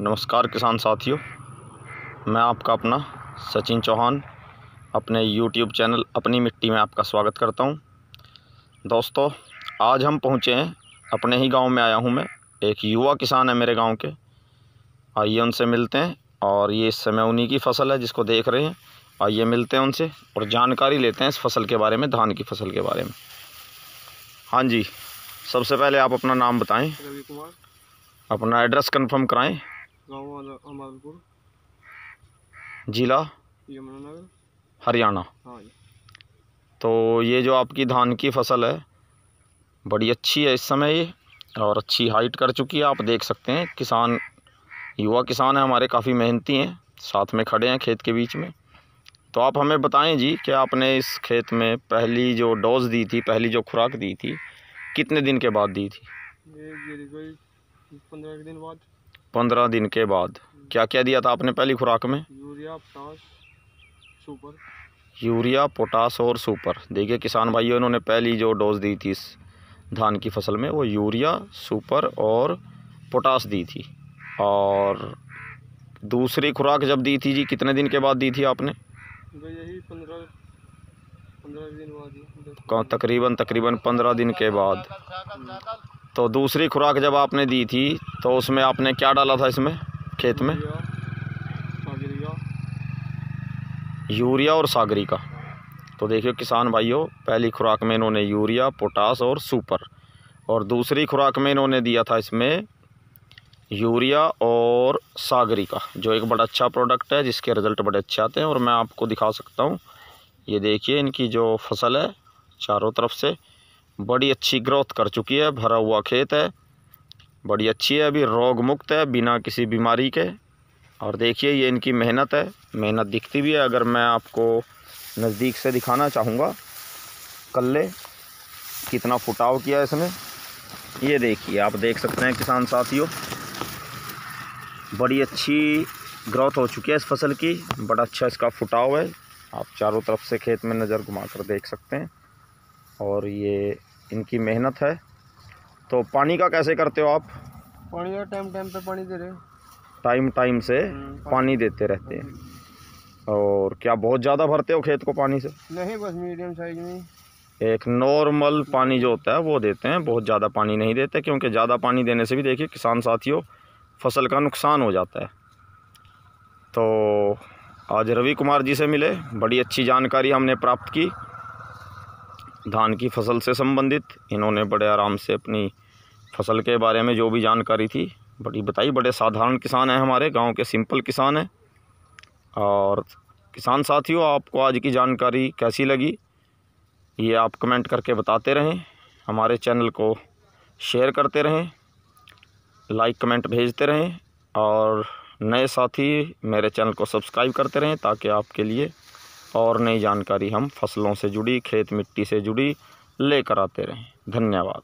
नमस्कार किसान साथियों मैं आपका अपना सचिन चौहान अपने यूट्यूब चैनल अपनी मिट्टी में आपका स्वागत करता हूं दोस्तों आज हम पहुंचे हैं अपने ही गांव में आया हूं मैं एक युवा किसान है मेरे गांव के आइए उनसे मिलते हैं और ये इस समय उन्हीं की फसल है जिसको देख रहे हैं आइए मिलते हैं उनसे और जानकारी लेते हैं इस फसल के बारे में धान की फसल के बारे में हाँ जी सबसे पहले आप अपना नाम बताएं अपना एड्रेस कंफर्म कराएं जिला यमुनानगर हरियाणा हाँ तो ये जो आपकी धान की फसल है बड़ी अच्छी है इस समय ये और अच्छी हाइट कर चुकी है आप देख सकते हैं किसान युवा किसान है हमारे काफ़ी मेहनती हैं साथ में खड़े हैं खेत के बीच में तो आप हमें बताएं जी कि आपने इस खेत में पहली जो डोज दी थी पहली जो खुराक दी थी कितने दिन के बाद दी थी पंद्रह दिन बाद पंद्रह दिन के बाद क्या क्या दिया था आपने पहली खुराक में urea potash super urea potash और सुपर देखिए किसान भाइयों इन्होंने पहली जो डोज दी थी इस धान की फसल में वो यूरिया सुपर और पोटास दी थी और दूसरी खुराक जब दी थी जी कितने दिन के बाद दी थी आपने तो यही तकरीबन तकरीबन पंद्रह दिन के बाद हम्म। तो दूसरी खुराक जब आपने दी थी तो उसमें आपने क्या डाला था इसमें खेत में यूरिया और सागरी का तो देखियो किसान भाइयों पहली खुराक में इन्होंने यूरिया पोटास और सुपर और दूसरी खुराक में इन्होंने दिया था इसमें यूरिया और सागरी का जो एक बड़ा अच्छा प्रोडक्ट है जिसके रिज़ल्ट बड़े अच्छे आते हैं और मैं आपको दिखा सकता हूँ ये देखिए इनकी जो फसल है चारों तरफ से बड़ी अच्छी ग्रोथ कर चुकी है भरा हुआ खेत है बड़ी अच्छी है अभी रोग मुक्त है बिना किसी बीमारी के और देखिए ये इनकी मेहनत है मेहनत दिखती भी है अगर मैं आपको नज़दीक से दिखाना चाहूँगा कल्ले कितना फुटाव किया इसने ये देखिए आप देख सकते हैं किसान साथियों बड़ी अच्छी ग्रोथ हो चुकी है इस फसल की बड़ा अच्छा इसका फुटाव है आप चारों तरफ से खेत में नज़र घुमा कर देख सकते हैं और ये इनकी मेहनत है तो पानी का कैसे करते हो आप पानी का टाइम टाइम पे पानी दे रहे टाइम टाइम से हम्म, पानी, पानी देते रहते हैं और क्या बहुत ज़्यादा भरते हो खेत को पानी से नहीं बस मीडियम साइज में एक नॉर्मल पानी जो होता है वो देते हैं बहुत ज़्यादा पानी नहीं देते क्योंकि ज़्यादा पानी देने से भी देखिए किसान साथियों फसल का नुकसान हो जाता है तो आज रवि कुमार जी से मिले बड़ी अच्छी जानकारी हमने प्राप्त की धान की फसल से संबंधित इन्होंने बड़े आराम से अपनी फसल के बारे में जो भी जानकारी थी बड़ी बताई बड़े साधारण किसान हैं हमारे गांव के सिंपल किसान हैं और किसान साथियों आपको आज की जानकारी कैसी लगी ये आप कमेंट करके बताते रहें हमारे चैनल को शेयर करते रहें लाइक कमेंट भेजते रहें और नए साथी मेरे चैनल को सब्सक्राइब करते रहें ताकि आपके लिए और नई जानकारी हम फसलों से जुड़ी खेत मिट्टी से जुड़ी लेकर आते रहें धन्यवाद